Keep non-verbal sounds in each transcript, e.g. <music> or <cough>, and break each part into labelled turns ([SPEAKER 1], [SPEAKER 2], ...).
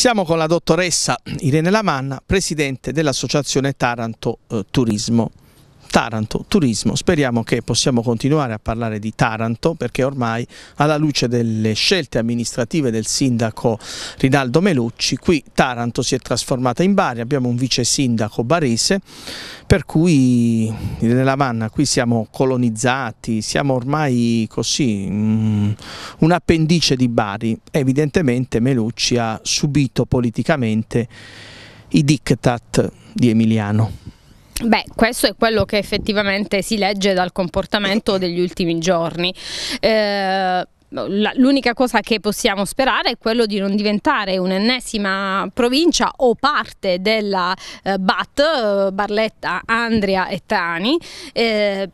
[SPEAKER 1] Siamo con la dottoressa Irene Lamanna, presidente dell'associazione Taranto eh, Turismo. Taranto, turismo. Speriamo che possiamo continuare a parlare di Taranto perché ormai alla luce delle scelte amministrative del sindaco Rinaldo Melucci, qui Taranto si è trasformata in Bari, abbiamo un vice sindaco barese, per cui nella Vanna qui siamo colonizzati, siamo ormai così um, mm, un'appendice di Bari. Evidentemente Melucci ha subito politicamente i diktat di Emiliano.
[SPEAKER 2] Beh, questo è quello che effettivamente si legge dal comportamento degli ultimi giorni. Eh, L'unica cosa che possiamo sperare è quello di non diventare un'ennesima provincia o parte della eh, BAT, eh, Barletta, Andria e Tani. eh,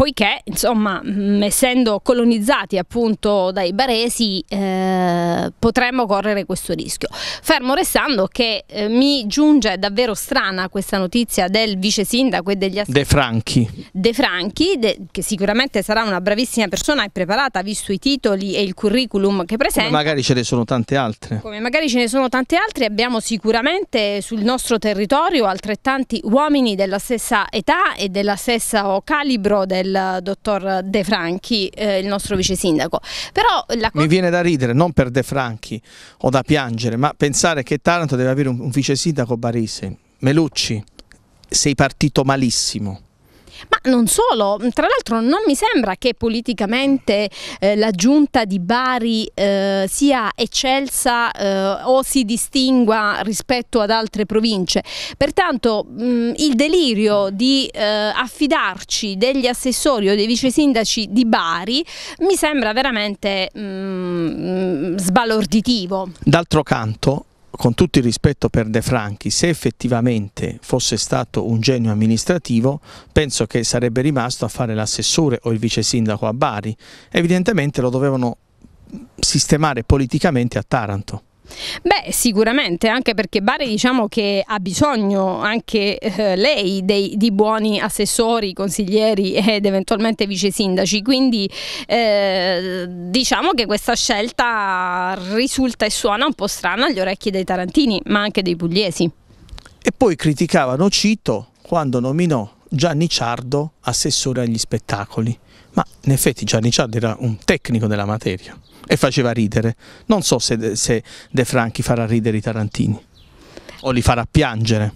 [SPEAKER 2] poiché insomma essendo colonizzati appunto dai baresi eh, potremmo correre questo rischio fermo restando che eh, mi giunge davvero strana questa notizia del vice sindaco e degli assessori
[SPEAKER 1] De Franchi
[SPEAKER 2] De Franchi de che sicuramente sarà una bravissima persona e preparata visto i titoli e il curriculum che presenta come
[SPEAKER 1] magari ce ne sono tante altre
[SPEAKER 2] come magari ce ne sono tante altre abbiamo sicuramente sul nostro territorio altrettanti uomini della stessa età e della stessa calibro del del dottor De Franchi, eh, il nostro vice sindaco. Però la Mi
[SPEAKER 1] viene da ridere, non per De Franchi o da piangere, ma pensare che Taranto deve avere un, un vice sindaco barese. Melucci, sei partito malissimo.
[SPEAKER 2] Ma non solo, tra l'altro non mi sembra che politicamente eh, la giunta di Bari eh, sia eccelsa eh, o si distingua rispetto ad altre province. Pertanto mh, mm, il delirio di eh, affidarci degli assessori o dei vice sindaci di Bari mi sembra veramente mh, mm, mm, sbalorditivo.
[SPEAKER 1] D'altro canto con tutto il rispetto per De Franchi, se effettivamente fosse stato un genio amministrativo, penso che sarebbe rimasto a fare l'assessore o il vice sindaco a Bari. Evidentemente lo dovevano sistemare politicamente a Taranto.
[SPEAKER 2] Beh, sicuramente, anche perché Bari diciamo che ha bisogno anche eh, lei dei, di buoni assessori, consiglieri <laughs> ed eventualmente vice sindaci, quindi eh, diciamo che questa scelta risulta e suona un po' strana agli orecchi dei tarantini, ma anche dei pugliesi.
[SPEAKER 1] E poi criticavano Cito quando nominò Gianni Ciardo, assessore agli spettacoli. Ma in effetti Gianni Ciardo era un tecnico della materia e faceva ridere. Non so se, se De Franchi farà ridere i tarantini o li farà piangere.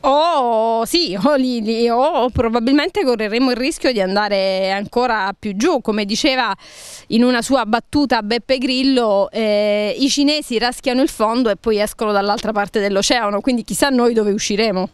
[SPEAKER 2] Oh sì, oh, oh, probabilmente correremo il rischio di andare ancora più giù. Come diceva in una sua battuta Beppe Grillo, eh, i cinesi raschiano il fondo e poi escono dall'altra parte dell'oceano, quindi chissà noi dove usciremo.